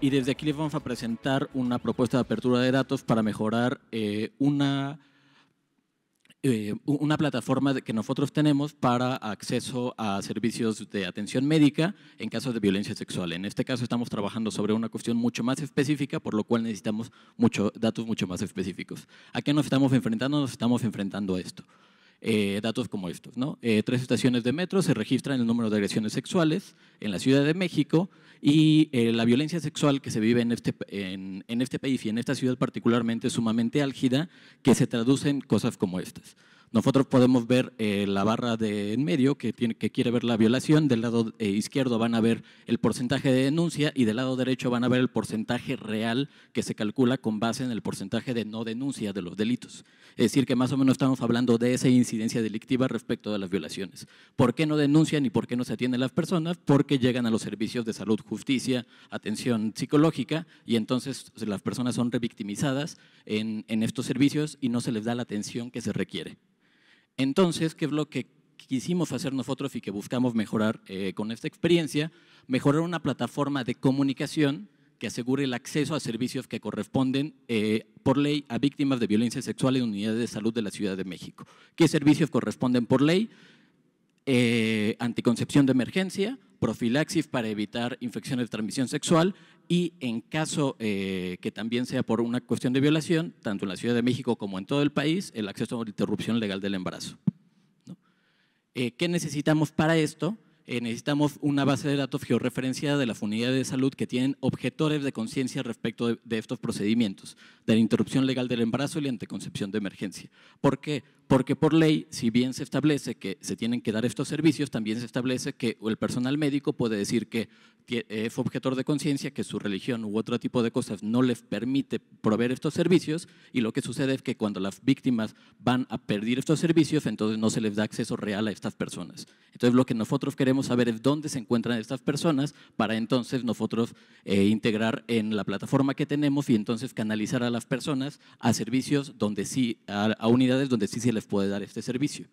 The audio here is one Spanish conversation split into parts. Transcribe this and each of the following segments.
Y desde aquí les vamos a presentar una propuesta de apertura de datos para mejorar eh, eh, una, plataforma que nosotros tenemos para acceso a servicios de atención médica en casos de violencia sexual. En este caso estamos trabajando sobre una cuestión mucho más específica, por lo cual necesitamos datos mucho más específicos. ¿A qué nos estamos enfrentando? Nos estamos enfrentando a esto. Eh, datos como estos. Eh, tres estaciones de metro se registran el número de agresiones sexuales en la Ciudad de México y eh, la violencia sexual que se vive en este, este país y en esta ciudad particularmente es sumamente álgida, que se traduce en cosas como estas. Nosotros podemos ver eh, la barra de en medio que, quiere ver la violación, del lado eh, izquierdo van a ver el porcentaje de denuncia y del lado derecho van a ver el porcentaje real que se calcula con base en el porcentaje de no denuncia de los delitos. Es decir, que más o menos estamos hablando de esa incidencia delictiva respecto de las violaciones. ¿Por qué no denuncian y por qué no se atienden las personas? Porque llegan a los servicios de salud, justicia, atención psicológica y entonces las personas son revictimizadas en estos servicios y no se les da la atención que se requiere. Entonces, ¿qué es lo que quisimos hacer nosotros y que buscamos mejorar eh, con esta experiencia? Mejorar una plataforma de comunicación que asegure el acceso a servicios que corresponden eh, por ley a víctimas de violencia sexual en unidades de salud de la Ciudad de México. ¿Qué servicios corresponden por ley? Eh, anticoncepción de emergencia, profilaxis para evitar infecciones de transmisión sexual y en caso eh, que también sea por una cuestión de violación, tanto en la Ciudad de México como en todo el país, el acceso a la interrupción legal del embarazo. Eh, ¿Qué necesitamos para esto? necesitamos una base de datos georreferenciada de las unidades de salud que tienen objetores de conciencia respecto de, de, estos procedimientos, de la interrupción legal del embarazo y la anticoncepción de emergencia. ¿Por qué? porque por ley, si bien se establece que se tienen que dar estos servicios, también se establece que el personal médico puede decir que es eh, objetor de conciencia, que su religión u otro tipo de cosas no les permite proveer estos servicios y lo que sucede es que cuando las víctimas van a perder estos servicios, entonces no se les da acceso real a estas personas. Entonces lo que nosotros queremos saber es dónde se encuentran estas personas para entonces nosotros eh, integrar en la plataforma que tenemos y entonces canalizar a las personas a servicios donde sí, a, a unidades donde sí se les puede dar este servicio.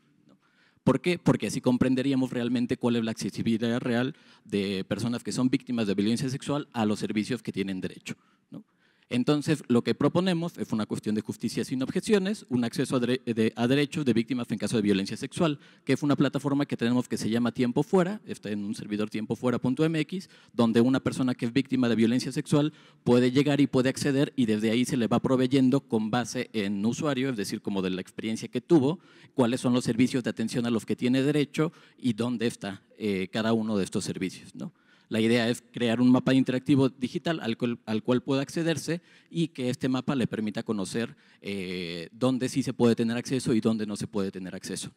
¿Por qué? Porque así comprenderíamos realmente cuál es la accesibilidad real de personas que son víctimas de violencia sexual a los servicios que tienen derecho. ¿no? Entonces, lo que proponemos es una cuestión de justicia sin objeciones, un acceso a, derechos de víctimas en caso de violencia sexual, que es una plataforma que tenemos que se llama Tiempo Fuera, está en un servidor tiempofuera.mx, donde una persona que es víctima de violencia sexual puede llegar y puede acceder y desde ahí se le va proveyendo con base en usuario, es decir, como de la experiencia que tuvo, cuáles son los servicios de atención a los que tiene derecho y dónde está eh, cada uno de estos servicios. ¿no? La idea es crear un mapa interactivo digital al cual, pueda accederse y que este mapa le permita conocer eh, dónde sí se puede tener acceso y dónde no se puede tener acceso.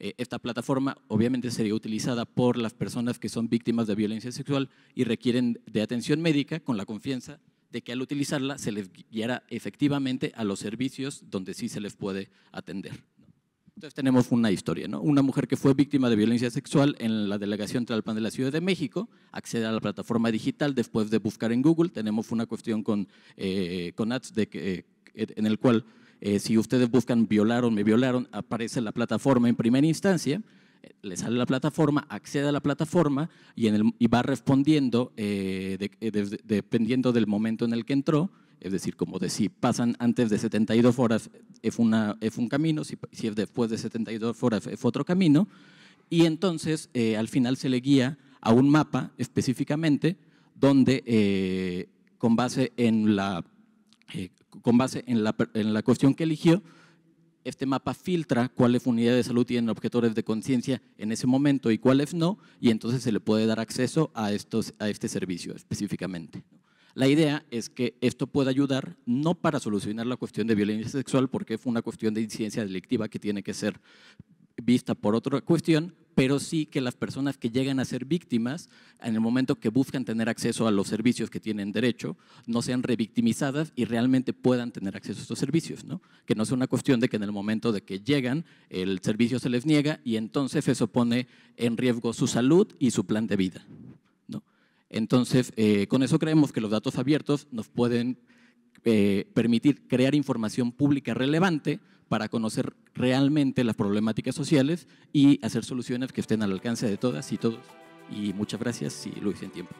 Eh, esta plataforma obviamente sería utilizada por las personas que son víctimas de violencia sexual y requieren de atención médica con la confianza de que al utilizarla se les guiará efectivamente a los servicios donde sí se les puede atender. Entonces tenemos una historia, ¿no? Una mujer que fue víctima de violencia sexual en la delegación Tlalpan de la Ciudad de México, accede a la plataforma digital después de buscar en Google. Tenemos una cuestión con, eh, con ads de eh, en el cual eh, si ustedes buscan violaron, me violaron, aparece la plataforma en primera instancia, eh, le sale la plataforma, accede a la plataforma y, en el, y va respondiendo dependiendo del momento en el que entró es decir, como de si pasan antes de 72 horas es, eh, una, es eh, un camino, si, es después de 72 horas es eh, otro camino, y entonces al final se le guía a un mapa específicamente donde con base, en la, con base en, la, cuestión que eligió, este mapa filtra cuáles unidades de salud tienen objetores de conciencia en ese momento y cuáles no, y entonces se le puede dar acceso a, estos, a este servicio específicamente. La idea es que esto pueda ayudar no para solucionar la cuestión de violencia sexual, porque fue una cuestión de incidencia delictiva que tiene que ser vista por otra cuestión, pero sí que las personas que llegan a ser víctimas, en el momento que buscan tener acceso a los servicios que tienen derecho, no sean revictimizadas y realmente puedan tener acceso a estos servicios, ¿no? Que no sea una cuestión de que en el momento de que llegan, el servicio se les niega y entonces eso pone en riesgo su salud y su plan de vida. Entonces, eh, con eso creemos que los datos abiertos nos pueden eh, permitir crear información pública relevante para conocer realmente las problemáticas sociales y hacer soluciones que estén al alcance de todas y todos. Y muchas gracias si lo hice en tiempo.